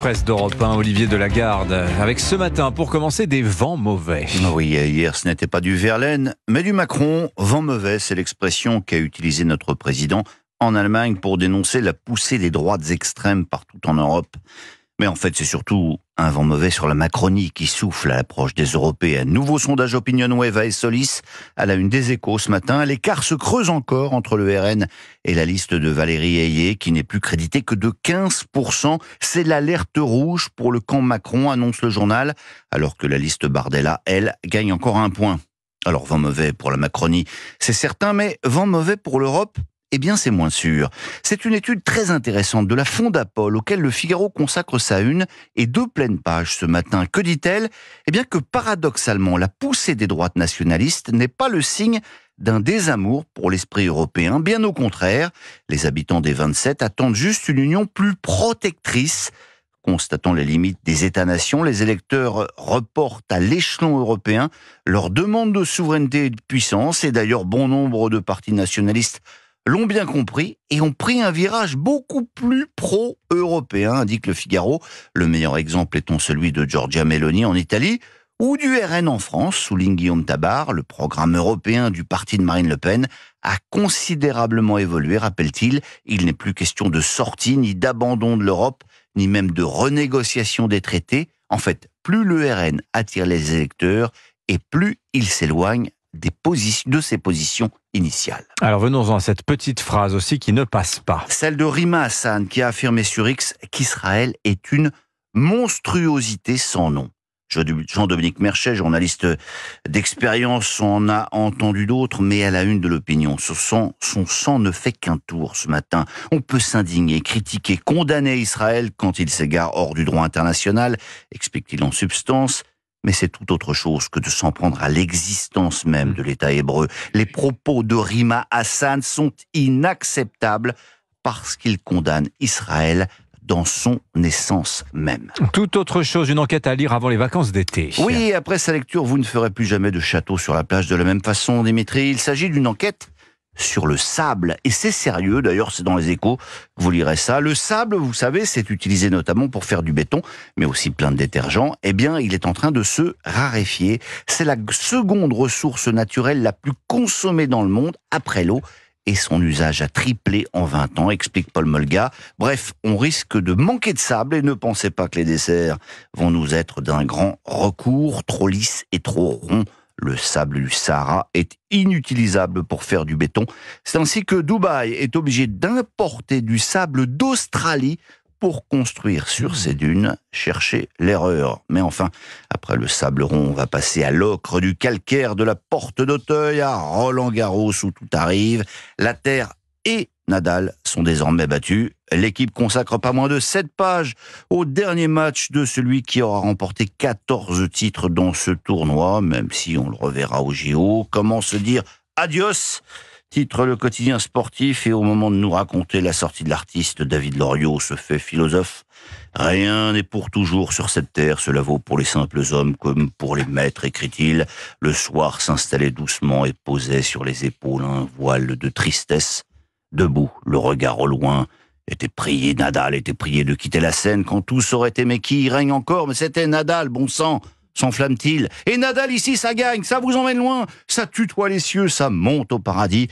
Presse d'Europe 1, Olivier Delagarde, avec ce matin, pour commencer, des vents mauvais. Oui, hier, ce n'était pas du Verlaine, mais du Macron. Vent mauvais, c'est l'expression qu'a utilisée notre président en Allemagne pour dénoncer la poussée des droites extrêmes partout en Europe. Mais en fait, c'est surtout un vent mauvais sur la Macronie qui souffle à l'approche des Européennes. Nouveau sondage OpinionWay et Solis, à la une des échos ce matin. L'écart se creuse encore entre le RN et la liste de Valérie Ayé, qui n'est plus créditée que de 15%. C'est l'alerte rouge pour le camp Macron, annonce le journal, alors que la liste Bardella, elle, gagne encore un point. Alors vent mauvais pour la Macronie, c'est certain, mais vent mauvais pour l'Europe eh bien c'est moins sûr. C'est une étude très intéressante de la Fondapol auquel le Figaro consacre sa une et deux pleines pages ce matin. Que dit-elle Eh bien que paradoxalement, la poussée des droites nationalistes n'est pas le signe d'un désamour pour l'esprit européen. Bien au contraire, les habitants des 27 attendent juste une union plus protectrice. Constatant les limites des États-nations, les électeurs reportent à l'échelon européen leur demande de souveraineté et de puissance, et d'ailleurs bon nombre de partis nationalistes l'ont bien compris et ont pris un virage beaucoup plus pro-européen, indique le Figaro. Le meilleur exemple étant celui de Giorgia Meloni en Italie ou du RN en France, souligne Guillaume Tabar, le programme européen du parti de Marine Le Pen a considérablement évolué, rappelle t Il, Il n'est plus question de sortie, ni d'abandon de l'Europe, ni même de renégociation des traités. En fait, plus le RN attire les électeurs et plus il s'éloigne positions, de ses positions initiales. Alors venons-en à cette petite phrase aussi qui ne passe pas. Celle de Rima Hassan qui a affirmé sur X qu'Israël est une monstruosité sans nom. Jean-Dominique Merchet, journaliste d'expérience, en a entendu d'autres, mais elle a une de l'opinion. Son, son sang ne fait qu'un tour ce matin. On peut s'indigner, critiquer, condamner Israël quand il s'égare hors du droit international, explique-t-il en substance mais c'est tout autre chose que de s'en prendre à l'existence même mm. de l'État hébreu. Les propos de Rima Hassan sont inacceptables parce qu'ils condamnent Israël dans son essence même. Tout autre chose, une enquête à lire avant les vacances d'été. Oui, après sa lecture, vous ne ferez plus jamais de château sur la plage de la même façon, Dimitri. Il s'agit d'une enquête sur le sable. Et c'est sérieux, d'ailleurs, c'est dans les échos, vous lirez ça. Le sable, vous savez, c'est utilisé notamment pour faire du béton, mais aussi plein de détergents. Eh bien, il est en train de se raréfier. C'est la seconde ressource naturelle la plus consommée dans le monde, après l'eau et son usage a triplé en 20 ans, explique Paul Molga. Bref, on risque de manquer de sable et ne pensez pas que les desserts vont nous être d'un grand recours, trop lisses et trop ronds. Le sable du Sahara est inutilisable pour faire du béton. C'est ainsi que Dubaï est obligé d'importer du sable d'Australie pour construire sur hmm. ses dunes, chercher l'erreur. Mais enfin, après le sable rond, on va passer à l'ocre du calcaire de la porte d'Auteuil, à Roland-Garros où tout arrive. La terre est. Nadal sont désormais battus. L'équipe consacre pas moins de 7 pages au dernier match de celui qui aura remporté 14 titres dans ce tournoi, même si on le reverra au JO. Comment se dire adios Titre le quotidien sportif et au moment de nous raconter la sortie de l'artiste, David Loriot se fait philosophe. Rien n'est pour toujours sur cette terre, cela vaut pour les simples hommes comme pour les maîtres, écrit-il. Le soir s'installait doucement et posait sur les épaules un voile de tristesse debout, le regard au loin, était prié Nadal, était prié de quitter la scène quand tous auraient aimé qui règne encore, mais c'était Nadal, bon sang, s'enflamme-t-il. Et Nadal ici, ça gagne, ça vous emmène loin, ça tutoie les cieux, ça monte au paradis.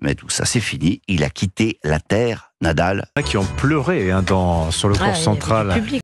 Mais tout ça, c'est fini. Il a quitté la terre, Nadal. qui ont pleuré hein, dans, sur le ah, central.